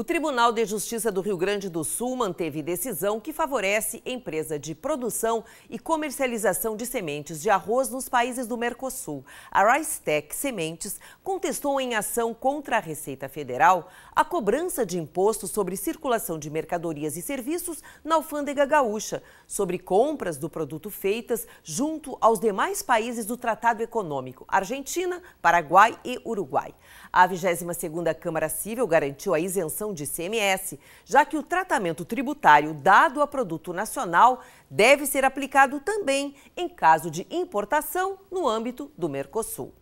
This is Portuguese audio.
O Tribunal de Justiça do Rio Grande do Sul manteve decisão que favorece empresa de produção e comercialização de sementes de arroz nos países do Mercosul. A Ricetech Sementes contestou em ação contra a Receita Federal a cobrança de impostos sobre circulação de mercadorias e serviços na alfândega gaúcha, sobre compras do produto feitas junto aos demais países do Tratado Econômico, Argentina, Paraguai e Uruguai. A 22ª Câmara Civil garantiu a isenção de CMS, já que o tratamento tributário dado a produto nacional deve ser aplicado também em caso de importação no âmbito do Mercosul.